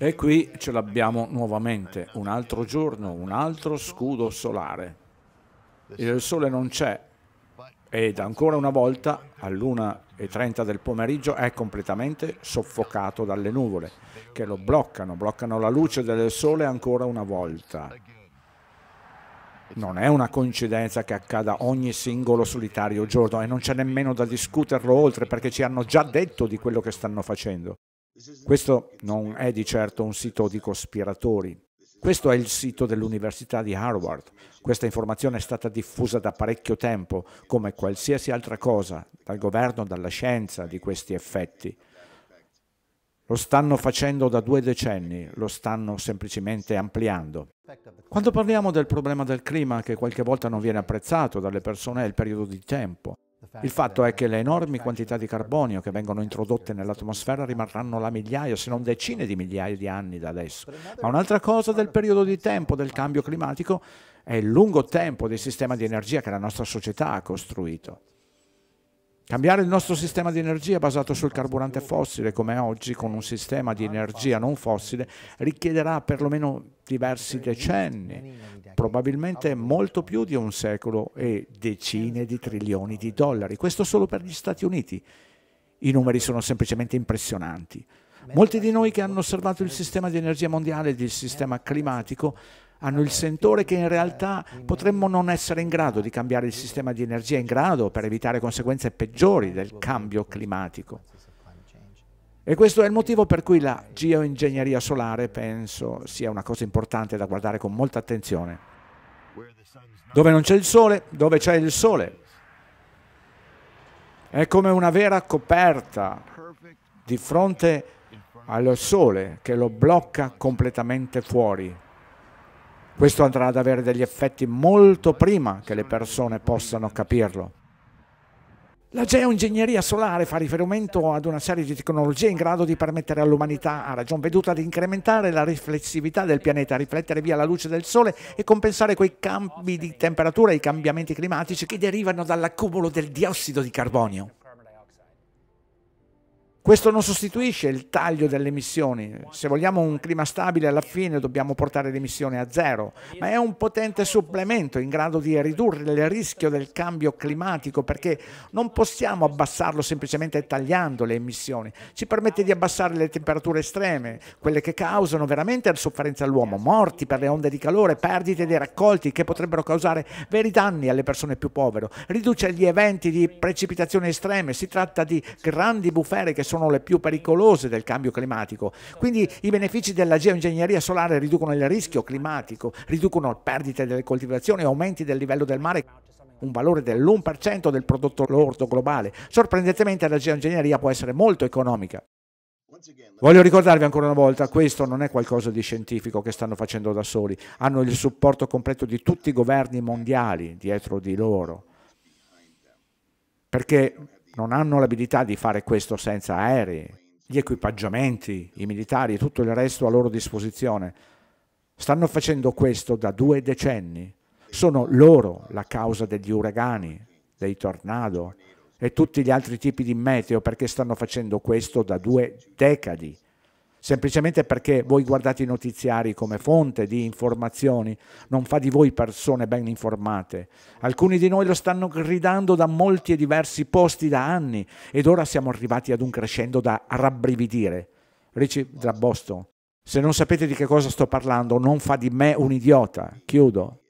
E qui ce l'abbiamo nuovamente, un altro giorno, un altro scudo solare. Il sole non c'è ed ancora una volta all'1.30 del pomeriggio è completamente soffocato dalle nuvole che lo bloccano, bloccano la luce del sole ancora una volta non è una coincidenza che accada ogni singolo solitario giorno e non c'è nemmeno da discuterlo oltre perché ci hanno già detto di quello che stanno facendo. Questo non è di certo un sito di cospiratori. Questo è il sito dell'Università di Harvard. Questa informazione è stata diffusa da parecchio tempo, come qualsiasi altra cosa, dal governo, dalla scienza, di questi effetti. Lo stanno facendo da due decenni, lo stanno semplicemente ampliando. Quando parliamo del problema del clima, che qualche volta non viene apprezzato dalle persone, è il periodo di tempo. Il fatto è che le enormi quantità di carbonio che vengono introdotte nell'atmosfera rimarranno la migliaia, se non decine di migliaia di anni da adesso. Ma un'altra cosa del periodo di tempo del cambio climatico è il lungo tempo del sistema di energia che la nostra società ha costruito. Cambiare il nostro sistema di energia basato sul carburante fossile come oggi con un sistema di energia non fossile richiederà perlomeno diversi decenni, probabilmente molto più di un secolo e decine di trilioni di dollari. Questo solo per gli Stati Uniti. I numeri sono semplicemente impressionanti. Molti di noi che hanno osservato il sistema di energia mondiale e il sistema climatico hanno il sentore che in realtà potremmo non essere in grado di cambiare il sistema di energia in grado per evitare conseguenze peggiori del cambio climatico. E questo è il motivo per cui la geoingegneria solare penso sia una cosa importante da guardare con molta attenzione. Dove non c'è il sole, dove c'è il sole. È come una vera coperta di fronte al sole che lo blocca completamente fuori. Questo andrà ad avere degli effetti molto prima che le persone possano capirlo. La geoingegneria solare fa riferimento ad una serie di tecnologie in grado di permettere all'umanità, a ragion veduta, di incrementare la riflessività del pianeta, riflettere via la luce del Sole e compensare quei cambi di temperatura e i cambiamenti climatici che derivano dall'accumulo del diossido di carbonio. Questo non sostituisce il taglio delle emissioni. Se vogliamo un clima stabile alla fine dobbiamo portare le emissioni a zero, ma è un potente supplemento in grado di ridurre il rischio del cambio climatico perché non possiamo abbassarlo semplicemente tagliando le emissioni. Ci permette di abbassare le temperature estreme, quelle che causano veramente la sofferenza all'uomo, morti per le onde di calore, perdite dei raccolti che potrebbero causare veri danni alle persone più povere, riduce gli eventi di precipitazioni estreme, si tratta di grandi bufere che sono sono le più pericolose del cambio climatico. Quindi i benefici della geoingegneria solare riducono il rischio climatico, riducono perdite delle coltivazioni, aumenti del livello del mare un valore dell'1% del prodotto lordo globale. Sorprendentemente la geoingegneria può essere molto economica. Voglio ricordarvi ancora una volta, questo non è qualcosa di scientifico che stanno facendo da soli, hanno il supporto completo di tutti i governi mondiali dietro di loro, perché non hanno l'abilità di fare questo senza aerei, gli equipaggiamenti, i militari e tutto il resto a loro disposizione. Stanno facendo questo da due decenni. Sono loro la causa degli uragani, dei tornado e tutti gli altri tipi di meteo perché stanno facendo questo da due decadi semplicemente perché voi guardate i notiziari come fonte di informazioni, non fa di voi persone ben informate. Alcuni di noi lo stanno gridando da molti e diversi posti da anni ed ora siamo arrivati ad un crescendo da rabbrividire. Ricci Drabosto, se non sapete di che cosa sto parlando, non fa di me un idiota. Chiudo.